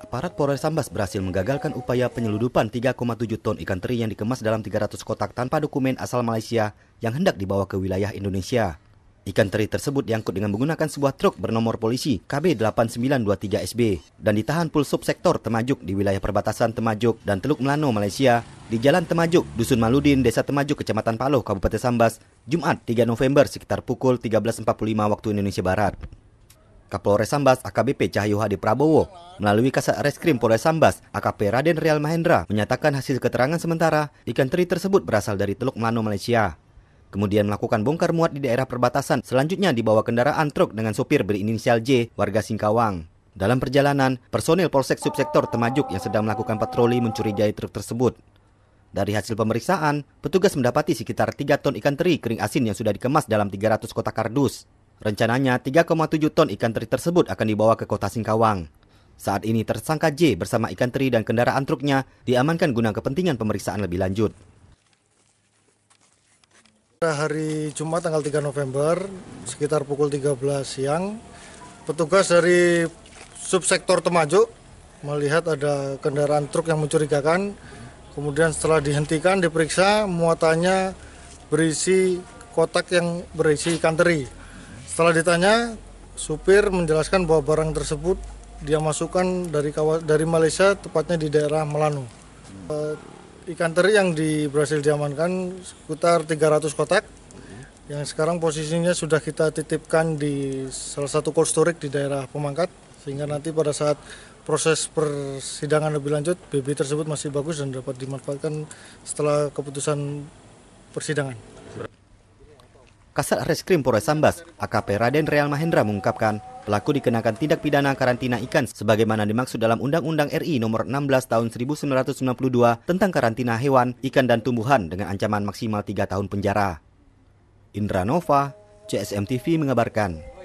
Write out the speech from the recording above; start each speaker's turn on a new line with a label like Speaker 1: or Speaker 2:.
Speaker 1: Aparat Polres Sambas berhasil menggagalkan upaya penyeludupan 3,7 ton ikan teri yang dikemas dalam 300 kotak tanpa dokumen asal Malaysia yang hendak dibawa ke wilayah Indonesia. Ikan teri tersebut diangkut dengan menggunakan sebuah truk bernomor polisi KB 8923SB dan ditahan pul subsektor Temajuk di wilayah perbatasan Temajuk dan Teluk Melano, Malaysia di Jalan Temajuk, Dusun Maludin, Desa Temajuk, Kecamatan Paloh, Kabupaten Sambas, Jumat 3 November sekitar pukul 13.45 waktu Indonesia Barat. Kapolres Sambas AKBP Cahyo Hadi Prabowo melalui Kasat Reskrim Polres Sambas AKP Raden Real Mahendra menyatakan hasil keterangan sementara ikan teri tersebut berasal dari Teluk Mano Malaysia. Kemudian melakukan bongkar muat di daerah perbatasan. Selanjutnya dibawa kendaraan truk dengan sopir berinisial J warga Singkawang. Dalam perjalanan, personil Polsek Subsektor Temajuk yang sedang melakukan patroli mencuri mencurigai truk tersebut. Dari hasil pemeriksaan, petugas mendapati sekitar 3 ton ikan teri kering asin yang sudah dikemas dalam 300 kotak kardus. Rencananya 3,7 ton ikan teri tersebut akan dibawa ke kota Singkawang. Saat ini tersangka J bersama ikan teri dan kendaraan truknya diamankan guna kepentingan pemeriksaan lebih lanjut.
Speaker 2: Hari Jumat tanggal 3 November sekitar pukul 13 siang petugas dari subsektor Temajuk melihat ada kendaraan truk yang mencurigakan. Kemudian setelah dihentikan diperiksa muatannya berisi kotak yang berisi ikan teri. Setelah ditanya, supir menjelaskan bahwa barang tersebut dia masukkan dari dari Malaysia, tepatnya di daerah Melanu. Eh, ikan teri yang di Brasil diamankan sekitar 300 kotak, yang sekarang posisinya sudah kita titipkan di salah satu cold storage di daerah Pemangkat, sehingga nanti pada saat proses persidangan lebih lanjut, BB tersebut masih bagus dan dapat dimanfaatkan setelah keputusan persidangan.
Speaker 1: Kasat Reskrim Polres Sambas, AKP Raden Real Mahendra mengungkapkan, pelaku dikenakan tindak pidana karantina ikan sebagaimana dimaksud dalam Undang-Undang RI nomor 16 tahun 1992 tentang karantina hewan, ikan dan tumbuhan dengan ancaman maksimal 3 tahun penjara. Indra Nova, CSMTV mengabarkan.